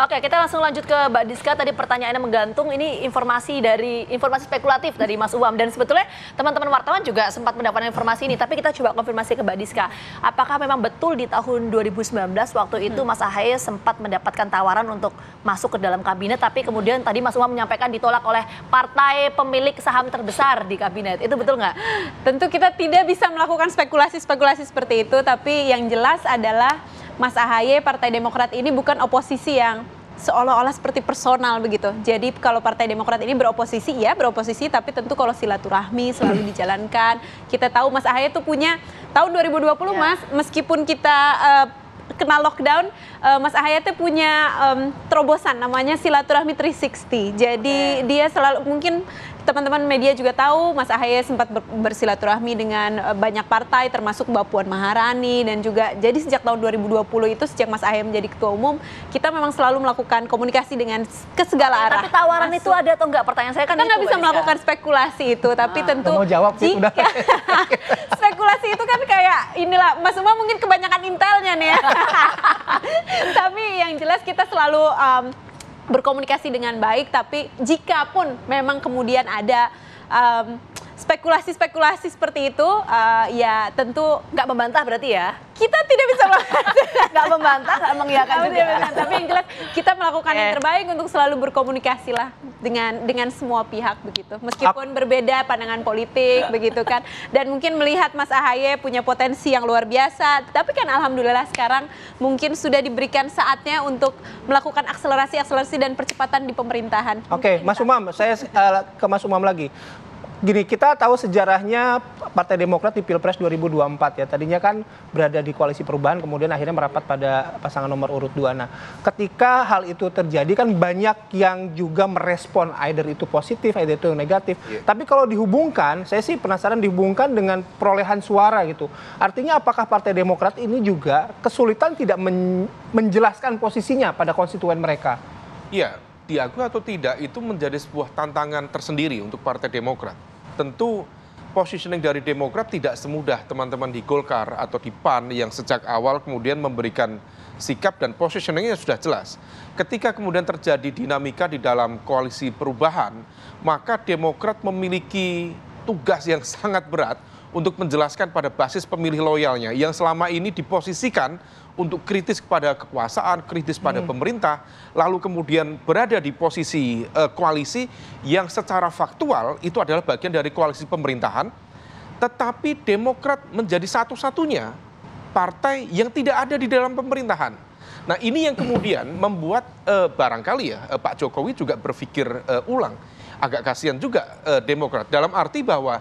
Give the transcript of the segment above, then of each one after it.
Oke, kita langsung lanjut ke Mbak Diska. Tadi pertanyaannya menggantung. Ini informasi dari informasi spekulatif dari Mas Uwam dan sebetulnya teman-teman wartawan juga sempat mendapatkan informasi ini. Tapi kita coba konfirmasi ke Mbak Diska. Apakah memang betul di tahun 2019 waktu itu Mas Ahaye sempat mendapatkan tawaran untuk masuk ke dalam kabinet, tapi kemudian tadi Mas Uwam menyampaikan ditolak oleh partai pemilik saham terbesar di kabinet. Itu betul nggak? Tentu kita tidak bisa melakukan spekulasi-spekulasi seperti itu, tapi yang jelas adalah Mas Ahaye Partai Demokrat ini bukan oposisi yang seolah-olah seperti personal begitu. Jadi kalau Partai Demokrat ini beroposisi, ya beroposisi, tapi tentu kalau silaturahmi selalu dijalankan. Kita tahu Mas Ahaye tuh punya tahun 2020 ya. Mas, meskipun kita uh, kena lockdown, eh, Mas Ahaye tuh punya um, terobosan namanya silaturahmi 360. Jadi okay. Ya. dia selalu mungkin teman-teman media juga tahu Mas Ahaye sempat bersilaturahmi dengan eh, banyak partai termasuk Mbak Puan Maharani dan juga jadi sejak tahun 2020 itu sejak Mas Ahaye menjadi ketua umum kita memang selalu melakukan komunikasi dengan ke segala arah. Tapi tawaran Masuk. itu ada atau enggak pertanyaan saya kan Kita nggak bisa melakukan spekulasi itu tapi ah. tentu mau jawab sih udah. spekulasi itu kan kayak inilah Mas Uma mungkin kebanyakan intelnya nih ya. tapi yang jelas kita selalu um, berkomunikasi dengan baik tapi jika pun memang kemudian ada spekulasi spekulasi-spekulasi seperti itu uh, ya tentu nggak membantah berarti ya kita tidak bisa nggak membantah nggak mengiyakan juga membantah. tapi yang jelas kita melakukan eh. yang terbaik untuk selalu berkomunikasi lah dengan dengan semua pihak begitu meskipun Ap berbeda pandangan politik begitu kan dan mungkin melihat Mas Ahaye punya potensi yang luar biasa tapi kan alhamdulillah sekarang mungkin sudah diberikan saatnya untuk melakukan akselerasi akselerasi dan percepatan di pemerintahan oke okay, Mas Umam saya uh, ke Mas Umam lagi gini kita tahu sejarahnya Partai Demokrat di Pilpres 2024 ya. Tadinya kan berada di koalisi perubahan kemudian akhirnya merapat pada pasangan nomor urut 2. Nah, ketika hal itu terjadi kan banyak yang juga merespon either itu positif, either itu negatif. Yeah. Tapi kalau dihubungkan, saya sih penasaran dihubungkan dengan perolehan suara gitu. Artinya apakah Partai Demokrat ini juga kesulitan tidak men menjelaskan posisinya pada konstituen mereka? Iya, yeah diakui atau tidak itu menjadi sebuah tantangan tersendiri untuk Partai Demokrat tentu positioning dari Demokrat tidak semudah teman-teman di Golkar atau di PAN yang sejak awal kemudian memberikan sikap dan positioningnya sudah jelas. Ketika kemudian terjadi dinamika di dalam koalisi perubahan, maka Demokrat memiliki tugas yang sangat berat untuk menjelaskan pada basis pemilih loyalnya yang selama ini diposisikan untuk kritis kepada kekuasaan, kritis pada hmm. pemerintah, lalu kemudian berada di posisi uh, koalisi yang secara faktual itu adalah bagian dari koalisi pemerintahan, tetapi Demokrat menjadi satu-satunya partai yang tidak ada di dalam pemerintahan. Nah ini yang kemudian membuat uh, barangkali ya uh, Pak Jokowi juga berpikir uh, ulang, agak kasihan juga uh, Demokrat dalam arti bahwa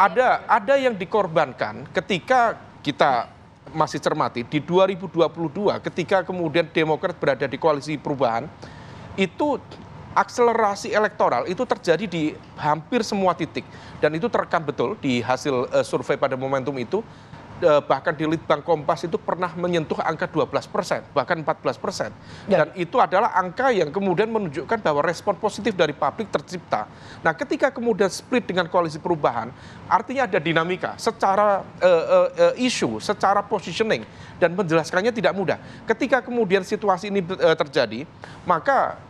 ada ada yang dikorbankan ketika kita masih cermati di 2022 ketika kemudian Demokrat berada di koalisi perubahan itu akselerasi elektoral itu terjadi di hampir semua titik dan itu terekam betul di hasil eh, survei pada momentum itu Eh, bahkan di Litbang Kompas itu pernah menyentuh angka 12 persen, bahkan 14 persen. Ya. Dan itu adalah angka yang kemudian menunjukkan bahwa respon positif dari publik tercipta. Nah, ketika kemudian split dengan koalisi perubahan, artinya ada dinamika secara uh, uh, uh, isu, secara positioning, dan menjelaskannya tidak mudah. Ketika kemudian situasi ini uh, terjadi, maka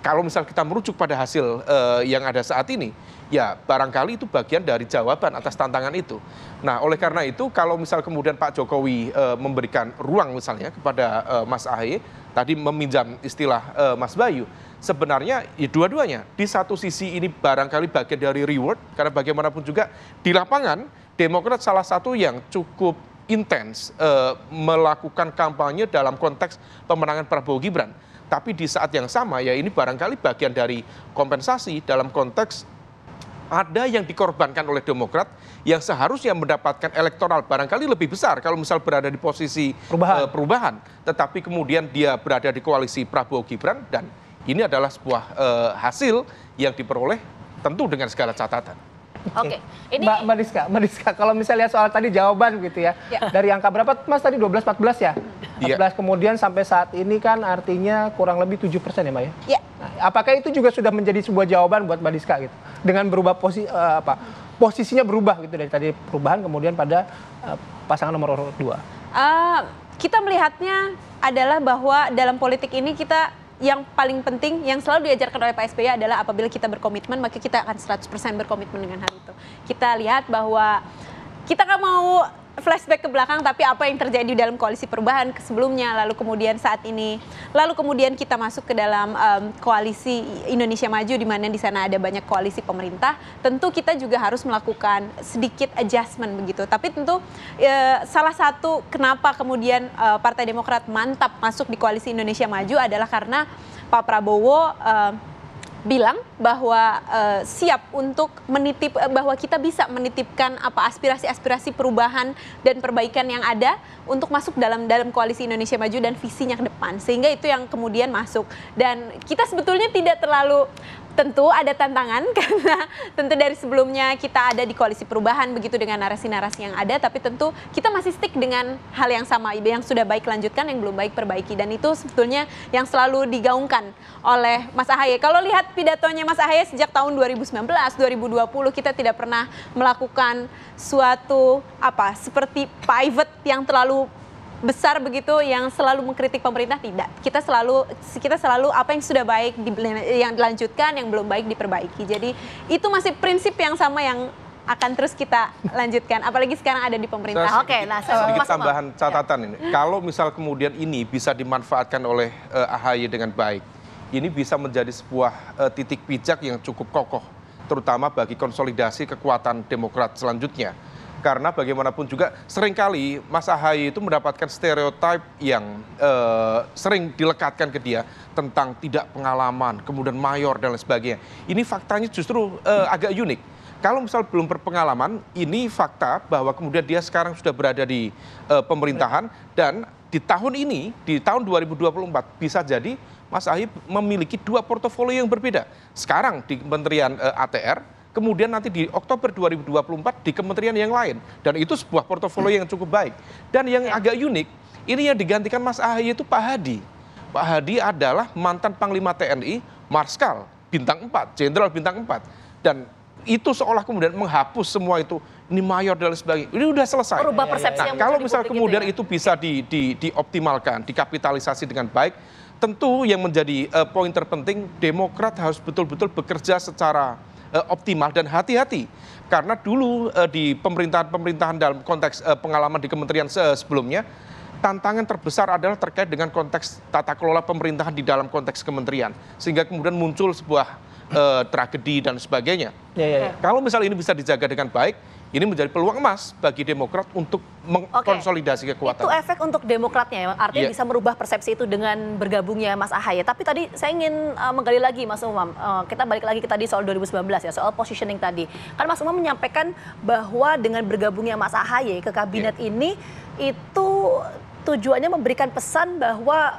kalau misal kita merujuk pada hasil uh, yang ada saat ini, ya barangkali itu bagian dari jawaban atas tantangan itu. Nah, oleh karena itu kalau misal kemudian Pak Jokowi e, memberikan ruang misalnya kepada e, Mas Ahy tadi meminjam istilah e, Mas Bayu, sebenarnya ya dua-duanya di satu sisi ini barangkali bagian dari reward karena bagaimanapun juga di lapangan Demokrat salah satu yang cukup intens e, melakukan kampanye dalam konteks pemenangan Prabowo Gibran. Tapi di saat yang sama ya ini barangkali bagian dari kompensasi dalam konteks ada yang dikorbankan oleh Demokrat yang seharusnya mendapatkan elektoral barangkali lebih besar kalau misal berada di posisi perubahan, uh, perubahan. tetapi kemudian dia berada di koalisi Prabowo Gibran dan ini adalah sebuah uh, hasil yang diperoleh tentu dengan segala catatan. Oke, okay. Hmm. ini Mbak, Mariska, Mariska, Mbak kalau misalnya lihat soal tadi jawaban gitu ya, ya. dari angka berapa Mas tadi 12 14 ya? 14 ya. kemudian sampai saat ini kan artinya kurang lebih 7% ya Mbak ya? Iya. Nah, apakah itu juga sudah menjadi sebuah jawaban buat Mbak Diska gitu? dengan berubah posisi uh, eh, apa posisinya berubah gitu dari tadi perubahan kemudian pada uh, pasangan nomor urut dua. Uh, kita melihatnya adalah bahwa dalam politik ini kita yang paling penting yang selalu diajarkan oleh Pak SBY adalah apabila kita berkomitmen maka kita akan 100% berkomitmen dengan hal itu. Kita lihat bahwa kita nggak mau flashback ke belakang tapi apa yang terjadi dalam koalisi perubahan sebelumnya lalu kemudian saat ini lalu kemudian kita masuk ke dalam um, koalisi Indonesia Maju di mana di sana ada banyak koalisi pemerintah tentu kita juga harus melakukan sedikit adjustment begitu tapi tentu e, salah satu kenapa kemudian e, Partai Demokrat mantap masuk di koalisi Indonesia Maju adalah karena Pak Prabowo e, bilang bahwa uh, siap untuk menitip eh, bahwa kita bisa menitipkan apa aspirasi-aspirasi perubahan dan perbaikan yang ada untuk masuk dalam dalam koalisi Indonesia Maju dan visinya ke depan sehingga itu yang kemudian masuk dan kita sebetulnya tidak terlalu tentu ada tantangan karena tentu dari sebelumnya kita ada di koalisi perubahan begitu dengan narasi-narasi yang ada tapi tentu kita masih stick dengan hal yang sama yang sudah baik lanjutkan yang belum baik perbaiki dan itu sebetulnya yang selalu digaungkan oleh Mas Ahaye. Kalau lihat pidatonya Mas Ahaye sejak tahun 2019, 2020 kita tidak pernah melakukan suatu apa seperti pivot yang terlalu besar begitu yang selalu mengkritik pemerintah tidak. Kita selalu kita selalu apa yang sudah baik di, yang dilanjutkan, yang belum baik diperbaiki. Jadi itu masih prinsip yang sama yang akan terus kita lanjutkan apalagi sekarang ada di pemerintah. Oke, nah saya sedikit tambahan ya. catatan ya. ini. Kalau misal kemudian ini bisa dimanfaatkan oleh uh, eh, AHY dengan baik, ini bisa menjadi sebuah uh, titik pijak yang cukup kokoh terutama bagi konsolidasi kekuatan Demokrat selanjutnya karena bagaimanapun juga seringkali Mas Ahaye itu mendapatkan stereotip yang uh, sering dilekatkan ke dia tentang tidak pengalaman, kemudian mayor dan lain sebagainya. Ini faktanya justru uh, agak unik kalau misal belum berpengalaman, ini fakta bahwa kemudian dia sekarang sudah berada di uh, pemerintahan dan di tahun ini, di tahun 2024 bisa jadi Mas Ahaye memiliki dua portofolio yang berbeda. Sekarang di Kementerian uh, ATR kemudian nanti di Oktober 2024 di kementerian yang lain dan itu sebuah portofolio yang cukup baik dan yang ya. agak unik ini yang digantikan Mas Ahaye itu Pak Hadi Pak Hadi adalah mantan Panglima TNI Marskal bintang 4 Jenderal bintang 4 dan itu seolah kemudian menghapus semua itu ini mayor dan sebagainya ini sudah selesai Berubah nah, persepsi nah, yang kalau misal gitu kemudian itu, ya? itu bisa di, di, dioptimalkan dikapitalisasi dengan baik tentu yang menjadi uh, poin terpenting Demokrat harus betul-betul bekerja secara Eh, optimal dan hati-hati karena dulu eh, di pemerintahan-pemerintahan dalam konteks eh, pengalaman di kementerian sebelumnya tantangan terbesar adalah terkait dengan konteks tata kelola pemerintahan di dalam konteks kementerian sehingga kemudian muncul sebuah tragedi dan sebagainya. Ya, ya, ya. Kalau misalnya ini bisa dijaga dengan baik ini menjadi peluang emas bagi Demokrat untuk mengkonsolidasi okay. kekuatan. Itu efek untuk Demokratnya, ya, artinya yeah. bisa merubah persepsi itu dengan bergabungnya Mas Ahaye. Tapi tadi saya ingin uh, menggali lagi, Mas Umam. Uh, kita balik lagi ke tadi soal 2019 ya, soal positioning tadi. Kan Mas Umam menyampaikan bahwa dengan bergabungnya Mas Ahaye ke kabinet yeah. ini itu tujuannya memberikan pesan bahwa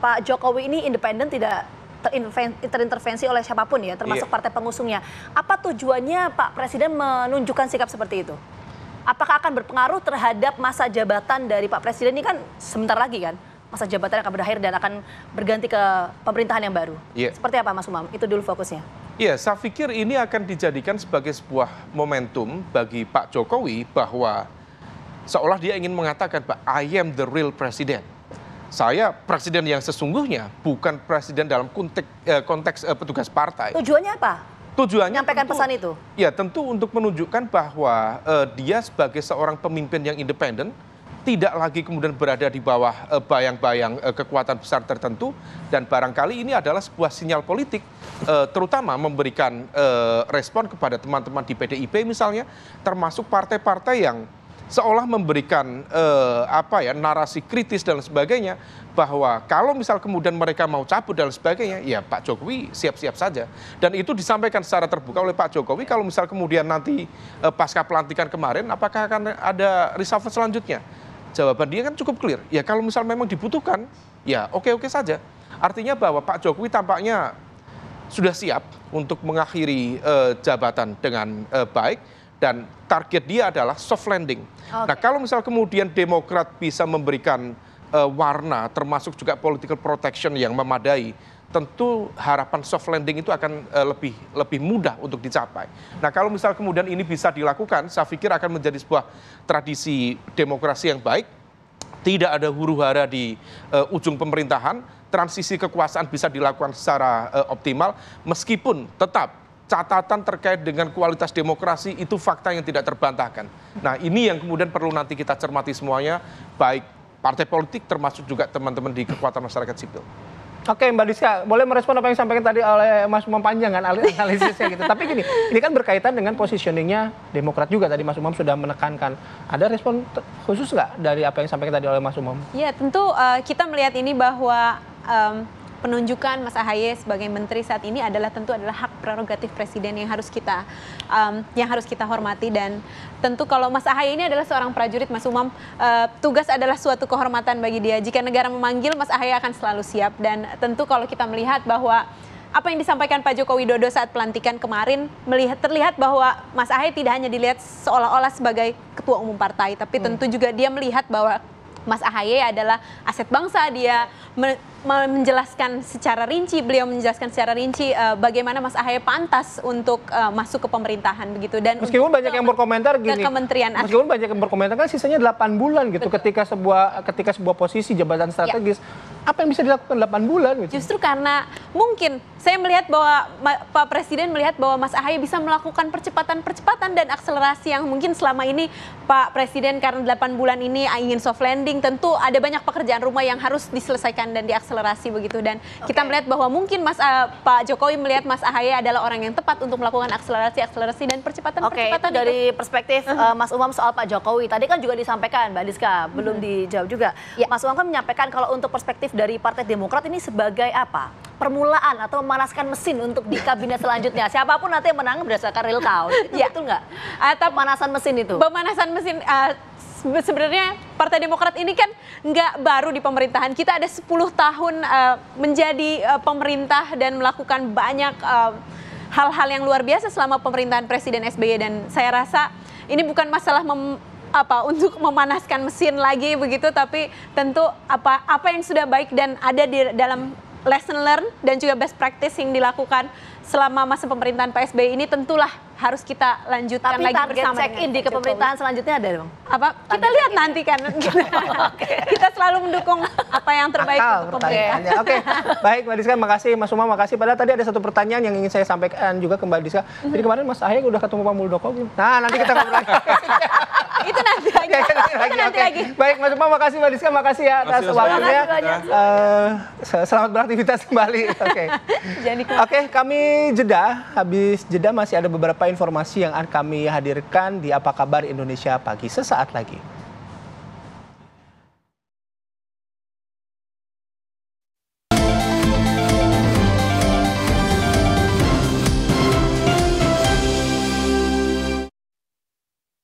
Pak Jokowi ini independen tidak terintervensi oleh siapapun ya, termasuk yeah. partai pengusungnya. Apa tujuannya Pak Presiden menunjukkan sikap seperti itu? Apakah akan berpengaruh terhadap masa jabatan dari Pak Presiden ini kan sebentar lagi kan? Masa jabatan akan berakhir dan akan berganti ke pemerintahan yang baru. Yeah. Seperti apa Mas Umam? Itu dulu fokusnya. Ya, saya pikir ini akan dijadikan sebagai sebuah momentum bagi Pak Jokowi bahwa seolah dia ingin mengatakan, Pak, I am the real president saya presiden yang sesungguhnya bukan presiden dalam eh, konteks, konteks eh, petugas partai. Tujuannya apa? Tujuannya menyampaikan pesan itu. Ya, tentu untuk menunjukkan bahwa eh, dia sebagai seorang pemimpin yang independen tidak lagi kemudian berada di bawah eh, bayang-bayang eh, eh, kekuatan besar tertentu dan barangkali ini adalah sebuah sinyal politik eh, terutama memberikan respon kepada teman-teman di PDIP misalnya termasuk partai-partai yang seolah memberikan eh, apa ya narasi kritis dan sebagainya bahwa kalau misal kemudian mereka mau cabut dan sebagainya ya Pak Jokowi siap-siap saja dan itu disampaikan secara terbuka oleh Pak Jokowi kalau misal kemudian nanti eh, pasca pelantikan kemarin apakah akan ada reshuffle selanjutnya jawaban dia kan cukup clear ya kalau misal memang dibutuhkan ya oke-oke saja artinya bahwa Pak Jokowi tampaknya sudah siap untuk mengakhiri eh, jabatan dengan eh, baik dan target dia adalah soft landing. Okay. Nah, kalau misal kemudian Demokrat bisa memberikan uh, warna termasuk juga political protection yang memadai, tentu harapan soft landing itu akan uh, lebih lebih mudah untuk dicapai. Nah, kalau misal kemudian ini bisa dilakukan, saya pikir akan menjadi sebuah tradisi demokrasi yang baik. Tidak ada huru-hara di uh, ujung pemerintahan, transisi kekuasaan bisa dilakukan secara uh, optimal meskipun tetap catatan terkait dengan kualitas demokrasi itu fakta yang tidak terbantahkan. Nah, ini yang kemudian perlu nanti kita cermati semuanya, baik partai politik termasuk juga teman-teman di kekuatan masyarakat sipil. Oke Mbak Diska, boleh merespon apa yang disampaikan tadi oleh Mas Umam panjang kan analisisnya gitu. Tapi gini, ini kan berkaitan dengan positioningnya Demokrat juga tadi Mas Umam sudah menekankan. Ada respon khusus nggak dari apa yang disampaikan tadi oleh Mas Umam? Ya tentu uh, kita melihat ini bahwa um, penunjukan Mas Ahaye sebagai menteri saat ini adalah tentu adalah hak prerogatif presiden yang harus kita um, yang harus kita hormati dan tentu kalau Mas Ahaye ini adalah seorang prajurit Mas Umam uh, tugas adalah suatu kehormatan bagi dia. Jika negara memanggil Mas Ahaye akan selalu siap dan tentu kalau kita melihat bahwa apa yang disampaikan Pak Joko Widodo saat pelantikan kemarin melihat terlihat bahwa Mas Ahaye tidak hanya dilihat seolah-olah sebagai ketua umum partai, tapi hmm. tentu juga dia melihat bahwa Mas Ahaye adalah aset bangsa dia menjelaskan secara rinci beliau menjelaskan secara rinci uh, bagaimana Mas Ahaye pantas untuk uh, masuk ke pemerintahan begitu dan meskipun banyak yang berkomentar gini ke kementerian meskipun banyak yang berkomentar kan sisanya 8 bulan gitu Betul. ketika sebuah ketika sebuah posisi jabatan strategis ya apa yang bisa dilakukan 8 bulan gitu. Justru karena mungkin saya melihat bahwa Pak Presiden melihat bahwa Mas Ahaye bisa melakukan percepatan-percepatan dan akselerasi yang mungkin selama ini Pak Presiden karena 8 bulan ini ingin soft landing tentu ada banyak pekerjaan rumah yang harus diselesaikan dan diakselerasi begitu dan okay. kita melihat bahwa mungkin Mas uh, Pak Jokowi melihat Mas Ahaye adalah orang yang tepat untuk melakukan akselerasi-akselerasi dan percepatan-percepatan. okay, dari itu. perspektif uh, Mas Umam soal Pak Jokowi tadi kan juga disampaikan Mbak Diska belum hmm. dijawab juga. Ya. Mas Umam kan menyampaikan kalau untuk perspektif inisiatif dari Partai Demokrat ini sebagai apa? permulaan atau memanaskan mesin untuk di kabinet selanjutnya. Siapapun nanti yang menang berdasarkan real count. Itu ya. betul nggak? Atau eh, pemanasan mesin itu? Pemanasan mesin uh, sebenarnya Partai Demokrat ini kan nggak baru di pemerintahan. Kita ada 10 tahun uh, menjadi uh, pemerintah dan melakukan banyak hal hal-hal yang luar biasa selama pemerintahan Presiden SBY dan saya rasa ini bukan masalah mem apa untuk memanaskan mesin lagi begitu tapi tentu apa apa yang sudah baik dan ada di dalam lesson learn dan juga best practice yang dilakukan selama masa pemerintahan SBY ini tentulah harus kita lanjutkan Tapi lagi bersama check in di kepemerintahan selanjutnya ada dong. Apa? Target kita lihat nanti kan. kita selalu mendukung apa yang terbaik Akal untuk pemerintahnya Oke. Baik Mbak Diska, makasih Mas Uma, makasih. Padahal tadi ada satu pertanyaan yang ingin saya sampaikan juga ke Mbak Diska. Jadi mm-hmm. kemarin Mas Ahy udah ketemu Pak Muldoko Nah, nanti kita ngobrol. itu nanti lagi. nanti lagi. nanti okay. Baik, Mas Umar, makasih Mbak Diska, makasih ya atas waktunya. Uh, selamat beraktivitas kembali. Oke. Okay. Oke, okay, kami jeda. Habis jeda masih ada beberapa informasi yang akan kami hadirkan di Apa Kabar Indonesia pagi sesaat lagi.